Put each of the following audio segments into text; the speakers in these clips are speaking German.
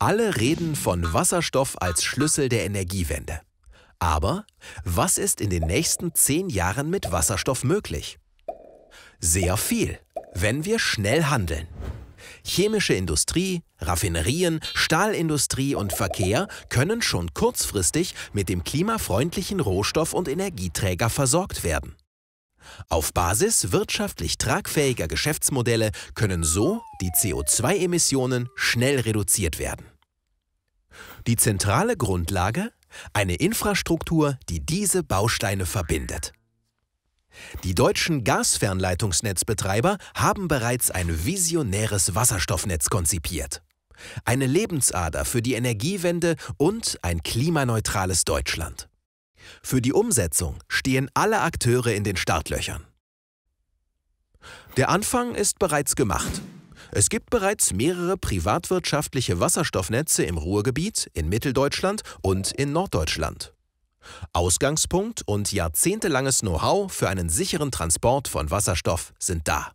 Alle reden von Wasserstoff als Schlüssel der Energiewende. Aber was ist in den nächsten zehn Jahren mit Wasserstoff möglich? Sehr viel, wenn wir schnell handeln. Chemische Industrie, Raffinerien, Stahlindustrie und Verkehr können schon kurzfristig mit dem klimafreundlichen Rohstoff und Energieträger versorgt werden. Auf Basis wirtschaftlich tragfähiger Geschäftsmodelle können so die CO2-Emissionen schnell reduziert werden. Die zentrale Grundlage? Eine Infrastruktur, die diese Bausteine verbindet. Die deutschen Gasfernleitungsnetzbetreiber haben bereits ein visionäres Wasserstoffnetz konzipiert. Eine Lebensader für die Energiewende und ein klimaneutrales Deutschland. Für die Umsetzung stehen alle Akteure in den Startlöchern. Der Anfang ist bereits gemacht. Es gibt bereits mehrere privatwirtschaftliche Wasserstoffnetze im Ruhrgebiet, in Mitteldeutschland und in Norddeutschland. Ausgangspunkt und jahrzehntelanges Know-how für einen sicheren Transport von Wasserstoff sind da.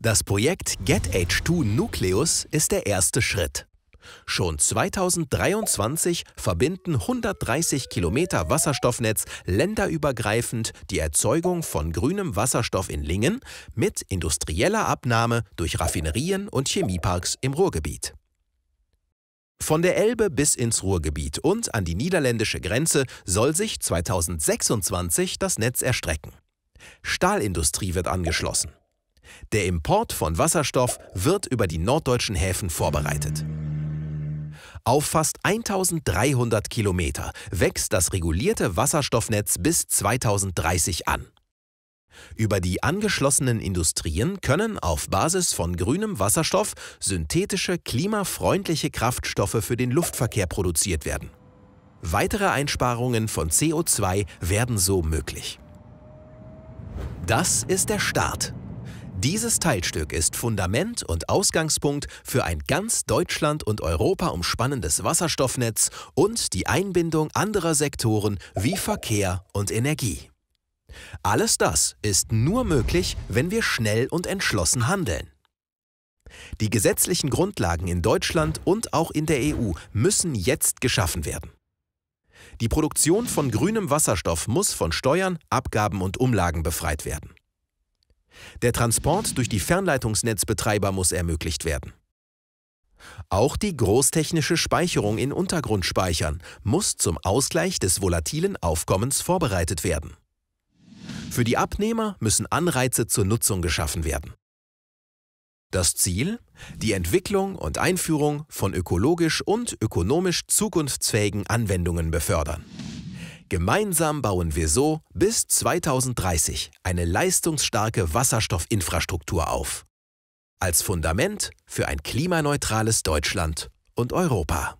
Das Projekt GetH2 Nucleus ist der erste Schritt. Schon 2023 verbinden 130 Kilometer Wasserstoffnetz länderübergreifend die Erzeugung von grünem Wasserstoff in Lingen mit industrieller Abnahme durch Raffinerien und Chemieparks im Ruhrgebiet. Von der Elbe bis ins Ruhrgebiet und an die niederländische Grenze soll sich 2026 das Netz erstrecken. Stahlindustrie wird angeschlossen. Der Import von Wasserstoff wird über die norddeutschen Häfen vorbereitet. Auf fast 1300 Kilometer wächst das regulierte Wasserstoffnetz bis 2030 an. Über die angeschlossenen Industrien können auf Basis von grünem Wasserstoff synthetische, klimafreundliche Kraftstoffe für den Luftverkehr produziert werden. Weitere Einsparungen von CO2 werden so möglich. Das ist der Start dieses Teilstück ist Fundament und Ausgangspunkt für ein ganz Deutschland und Europa umspannendes Wasserstoffnetz und die Einbindung anderer Sektoren wie Verkehr und Energie. Alles das ist nur möglich, wenn wir schnell und entschlossen handeln. Die gesetzlichen Grundlagen in Deutschland und auch in der EU müssen jetzt geschaffen werden. Die Produktion von grünem Wasserstoff muss von Steuern, Abgaben und Umlagen befreit werden. Der Transport durch die Fernleitungsnetzbetreiber muss ermöglicht werden. Auch die großtechnische Speicherung in Untergrundspeichern muss zum Ausgleich des volatilen Aufkommens vorbereitet werden. Für die Abnehmer müssen Anreize zur Nutzung geschaffen werden. Das Ziel? Die Entwicklung und Einführung von ökologisch und ökonomisch zukunftsfähigen Anwendungen befördern. Gemeinsam bauen wir so bis 2030 eine leistungsstarke Wasserstoffinfrastruktur auf. Als Fundament für ein klimaneutrales Deutschland und Europa.